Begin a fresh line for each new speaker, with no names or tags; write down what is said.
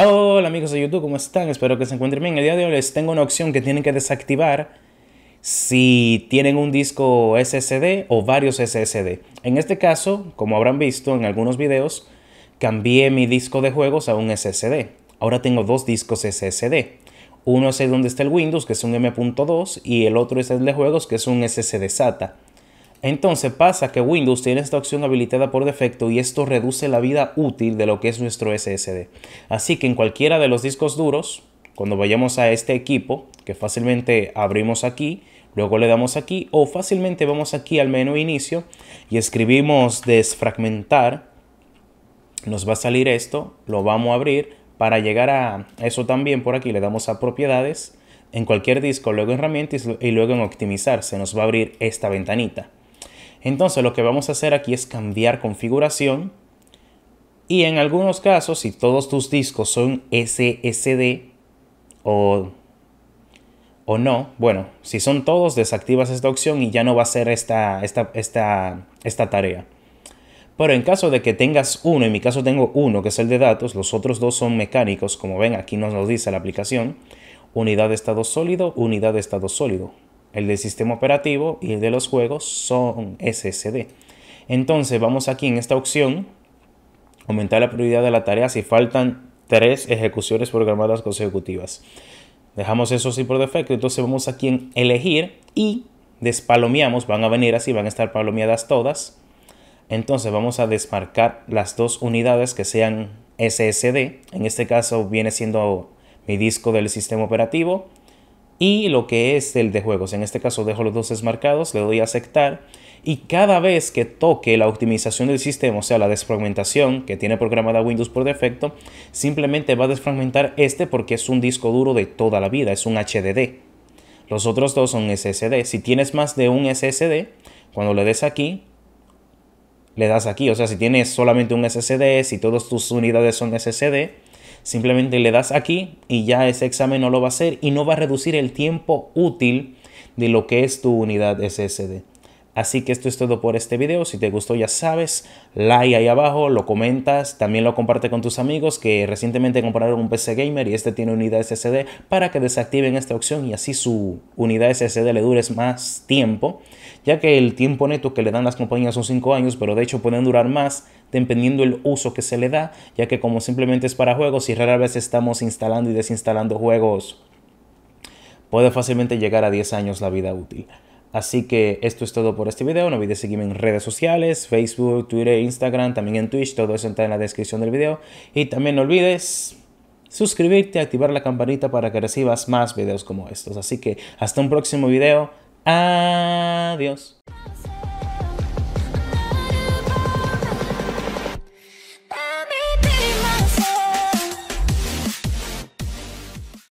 Hola amigos de YouTube, ¿cómo están? Espero que se encuentren bien. El día de hoy les tengo una opción que tienen que desactivar si tienen un disco SSD o varios SSD. En este caso, como habrán visto en algunos videos, cambié mi disco de juegos a un SSD. Ahora tengo dos discos SSD. Uno es el donde está el Windows, que es un M.2, y el otro es el de juegos, que es un SSD SATA. Entonces pasa que Windows tiene esta opción habilitada por defecto y esto reduce la vida útil de lo que es nuestro SSD. Así que en cualquiera de los discos duros, cuando vayamos a este equipo, que fácilmente abrimos aquí, luego le damos aquí o fácilmente vamos aquí al menú inicio y escribimos desfragmentar, nos va a salir esto, lo vamos a abrir, para llegar a eso también por aquí le damos a propiedades en cualquier disco, luego en herramientas y luego en optimizar. Se nos va a abrir esta ventanita. Entonces lo que vamos a hacer aquí es cambiar configuración y en algunos casos, si todos tus discos son SSD o, o no, bueno, si son todos, desactivas esta opción y ya no va a ser esta, esta, esta tarea. Pero en caso de que tengas uno, en mi caso tengo uno que es el de datos, los otros dos son mecánicos, como ven aquí nos lo dice la aplicación, unidad de estado sólido, unidad de estado sólido. El del sistema operativo y el de los juegos son SSD. Entonces vamos aquí en esta opción, aumentar la prioridad de la tarea si faltan tres ejecuciones programadas consecutivas. Dejamos eso así por defecto, entonces vamos aquí en elegir y despalomeamos, van a venir así, van a estar palomeadas todas. Entonces vamos a desmarcar las dos unidades que sean SSD, en este caso viene siendo mi disco del sistema operativo y lo que es el de juegos. En este caso dejo los dos desmarcados, le doy a aceptar y cada vez que toque la optimización del sistema, o sea, la desfragmentación que tiene programada Windows por defecto, simplemente va a desfragmentar este porque es un disco duro de toda la vida, es un HDD. Los otros dos son SSD. Si tienes más de un SSD, cuando le des aquí, le das aquí. O sea, si tienes solamente un SSD, si todas tus unidades son SSD, Simplemente le das aquí y ya ese examen no lo va a hacer y no va a reducir el tiempo útil de lo que es tu unidad SSD. Así que esto es todo por este video. Si te gustó ya sabes, like ahí abajo, lo comentas, también lo comparte con tus amigos que recientemente compraron un PC gamer y este tiene unidad SSD para que desactiven esta opción y así su unidad SSD le dure más tiempo, ya que el tiempo neto que le dan las compañías son 5 años, pero de hecho pueden durar más dependiendo el uso que se le da, ya que como simplemente es para juegos y rara vez estamos instalando y desinstalando juegos, puede fácilmente llegar a 10 años la vida útil. Así que esto es todo por este video. No olvides seguirme en redes sociales, Facebook, Twitter, Instagram, también en Twitch. Todo eso está en la descripción del video. Y también no olvides suscribirte, activar la campanita para que recibas más videos como estos. Así que hasta un próximo video. Adiós.